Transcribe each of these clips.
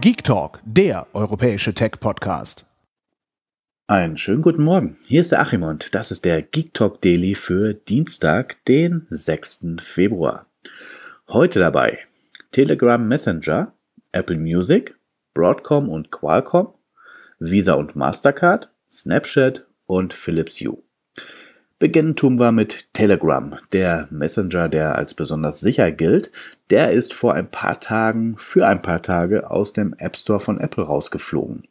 Geek Talk, der europäische Tech-Podcast. Einen schönen guten Morgen. Hier ist der Achim und das ist der Geek Talk Daily für Dienstag, den 6. Februar. Heute dabei Telegram Messenger, Apple Music, Broadcom und Qualcomm, Visa und Mastercard, Snapchat und Philips Hue. Beginnentum war mit Telegram, der Messenger, der als besonders sicher gilt. Der ist vor ein paar Tagen, für ein paar Tage aus dem App Store von Apple rausgeflogen.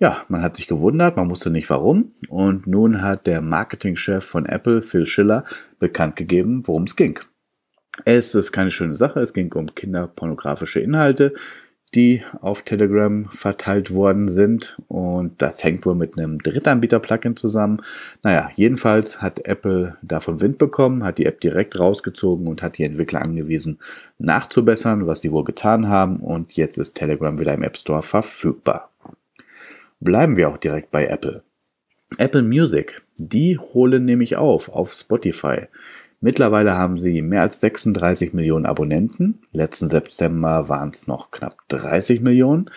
Ja, man hat sich gewundert, man wusste nicht warum. Und nun hat der Marketingchef von Apple, Phil Schiller, bekannt gegeben, worum es ging. Es ist keine schöne Sache, es ging um kinderpornografische Inhalte die auf Telegram verteilt worden sind. Und das hängt wohl mit einem Drittanbieter-Plugin zusammen. Naja, jedenfalls hat Apple davon Wind bekommen, hat die App direkt rausgezogen und hat die Entwickler angewiesen, nachzubessern, was sie wohl getan haben. Und jetzt ist Telegram wieder im App Store verfügbar. Bleiben wir auch direkt bei Apple. Apple Music, die holen nämlich auf auf Spotify. Mittlerweile haben sie mehr als 36 Millionen Abonnenten. Letzten September waren es noch knapp 30 Millionen.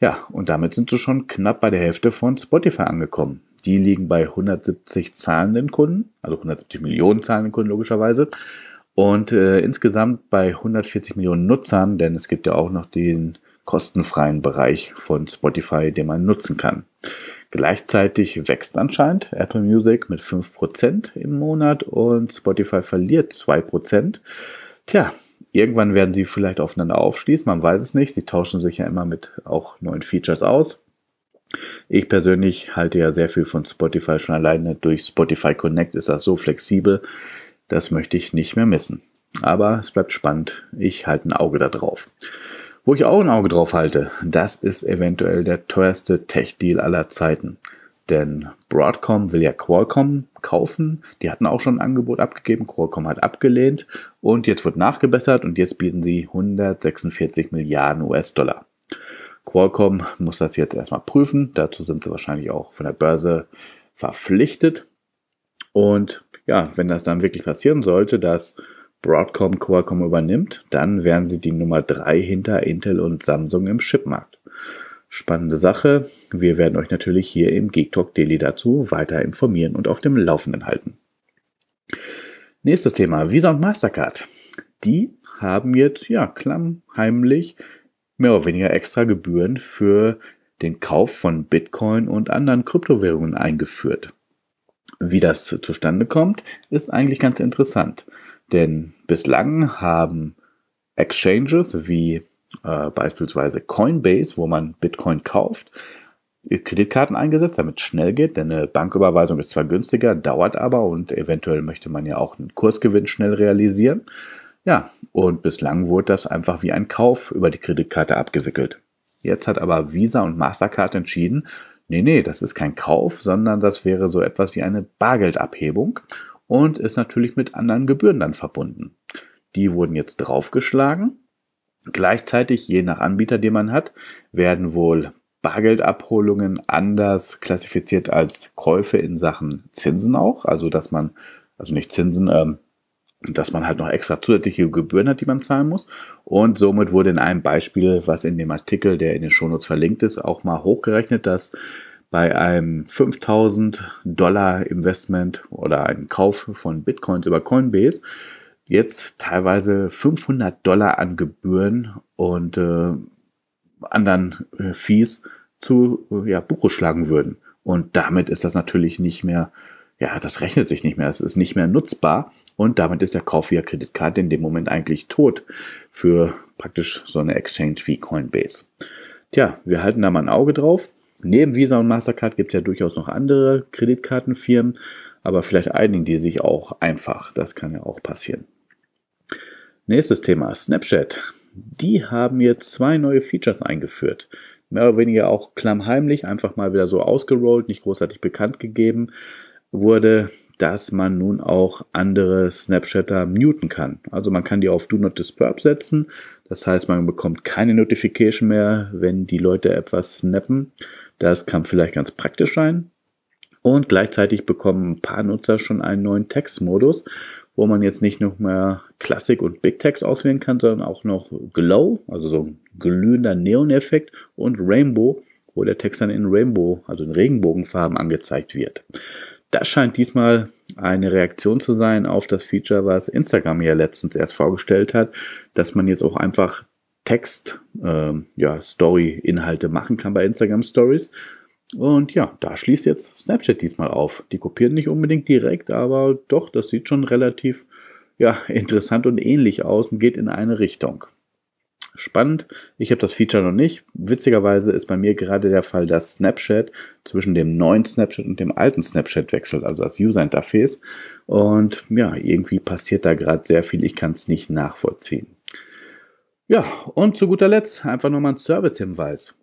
Ja, und damit sind sie schon knapp bei der Hälfte von Spotify angekommen. Die liegen bei 170 zahlenden Kunden, also 170 Millionen zahlenden Kunden logischerweise. Und äh, insgesamt bei 140 Millionen Nutzern, denn es gibt ja auch noch den kostenfreien Bereich von Spotify, den man nutzen kann. Gleichzeitig wächst anscheinend Apple Music mit 5% im Monat und Spotify verliert 2%. Tja, irgendwann werden sie vielleicht aufeinander aufschließen, man weiß es nicht. Sie tauschen sich ja immer mit auch neuen Features aus. Ich persönlich halte ja sehr viel von Spotify schon alleine. Durch Spotify Connect ist das so flexibel, das möchte ich nicht mehr missen. Aber es bleibt spannend. Ich halte ein Auge darauf. drauf. Wo ich auch ein Auge drauf halte, das ist eventuell der teuerste Tech-Deal aller Zeiten. Denn Broadcom will ja Qualcomm kaufen. Die hatten auch schon ein Angebot abgegeben. Qualcomm hat abgelehnt. Und jetzt wird nachgebessert und jetzt bieten sie 146 Milliarden US-Dollar. Qualcomm muss das jetzt erstmal prüfen. Dazu sind sie wahrscheinlich auch von der Börse verpflichtet. Und ja, wenn das dann wirklich passieren sollte, dass Broadcom Qualcomm übernimmt, dann wären sie die Nummer 3 hinter Intel und Samsung im Chipmarkt. Spannende Sache. Wir werden euch natürlich hier im Geek Talk Daily dazu weiter informieren und auf dem Laufenden halten. Nächstes Thema, Visa und Mastercard. Die haben jetzt, ja, klammheimlich mehr oder weniger extra Gebühren für den Kauf von Bitcoin und anderen Kryptowährungen eingeführt. Wie das zustande kommt, ist eigentlich ganz interessant. Denn bislang haben Exchanges wie äh, beispielsweise Coinbase, wo man Bitcoin kauft, äh, Kreditkarten eingesetzt, damit es schnell geht, denn eine Banküberweisung ist zwar günstiger, dauert aber und eventuell möchte man ja auch einen Kursgewinn schnell realisieren. Ja, und bislang wurde das einfach wie ein Kauf über die Kreditkarte abgewickelt. Jetzt hat aber Visa und Mastercard entschieden, nee, nee, das ist kein Kauf, sondern das wäre so etwas wie eine Bargeldabhebung und ist natürlich mit anderen Gebühren dann verbunden. Die wurden jetzt draufgeschlagen. Gleichzeitig, je nach Anbieter, den man hat, werden wohl Bargeldabholungen anders klassifiziert als Käufe in Sachen Zinsen auch. Also, dass man, also nicht Zinsen, ähm, dass man halt noch extra zusätzliche Gebühren hat, die man zahlen muss. Und somit wurde in einem Beispiel, was in dem Artikel, der in den Shownotes verlinkt ist, auch mal hochgerechnet, dass bei einem 5000 Dollar Investment oder einem Kauf von Bitcoins über Coinbase jetzt teilweise 500 Dollar an Gebühren und äh, anderen äh, Fees zu äh, ja, Buche schlagen würden. Und damit ist das natürlich nicht mehr, ja, das rechnet sich nicht mehr, es ist nicht mehr nutzbar und damit ist der Kauf via Kreditkarte in dem Moment eigentlich tot für praktisch so eine Exchange wie Coinbase. Tja, wir halten da mal ein Auge drauf Neben Visa und Mastercard gibt es ja durchaus noch andere Kreditkartenfirmen, aber vielleicht einigen die sich auch einfach. Das kann ja auch passieren. Nächstes Thema, Snapchat. Die haben jetzt zwei neue Features eingeführt. Mehr oder weniger auch klammheimlich, einfach mal wieder so ausgerollt, nicht großartig bekannt gegeben wurde, dass man nun auch andere Snapchatter muten kann. Also man kann die auf Do Not Disturb setzen. Das heißt, man bekommt keine Notification mehr, wenn die Leute etwas snappen. Das kann vielleicht ganz praktisch sein. Und gleichzeitig bekommen ein paar Nutzer schon einen neuen Textmodus, wo man jetzt nicht noch mehr Klassik und Big Text auswählen kann, sondern auch noch Glow, also so ein glühender Neon-Effekt und Rainbow, wo der Text dann in Rainbow, also in Regenbogenfarben angezeigt wird. Das scheint diesmal eine Reaktion zu sein auf das Feature, was Instagram ja letztens erst vorgestellt hat, dass man jetzt auch einfach Text, äh, ja, Story-Inhalte machen kann bei Instagram Stories. Und ja, da schließt jetzt Snapchat diesmal auf. Die kopieren nicht unbedingt direkt, aber doch, das sieht schon relativ ja, interessant und ähnlich aus und geht in eine Richtung. Spannend, ich habe das Feature noch nicht. Witzigerweise ist bei mir gerade der Fall, dass Snapchat zwischen dem neuen Snapchat und dem alten Snapchat wechselt, also als User Interface. Und ja, irgendwie passiert da gerade sehr viel, ich kann es nicht nachvollziehen. Ja, und zu guter Letzt einfach nochmal ein Service-Hinweis.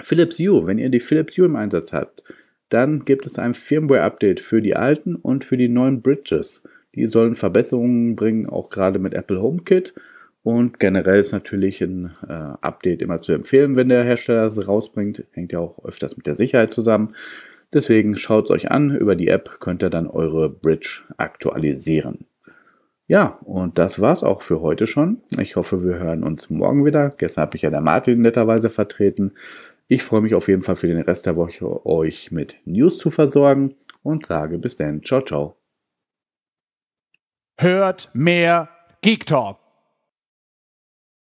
Philips Hue, wenn ihr die Philips Hue im Einsatz habt, dann gibt es ein Firmware-Update für die alten und für die neuen Bridges. Die sollen Verbesserungen bringen, auch gerade mit Apple HomeKit. Und generell ist natürlich ein äh, Update immer zu empfehlen, wenn der Hersteller es rausbringt. Hängt ja auch öfters mit der Sicherheit zusammen. Deswegen schaut es euch an. Über die App könnt ihr dann eure Bridge aktualisieren. Ja, und das war's auch für heute schon. Ich hoffe, wir hören uns morgen wieder. Gestern habe ich ja der Martin netterweise vertreten. Ich freue mich auf jeden Fall für den Rest der Woche, euch mit News zu versorgen und sage bis dann. Ciao, ciao. Hört mehr Geek Talk.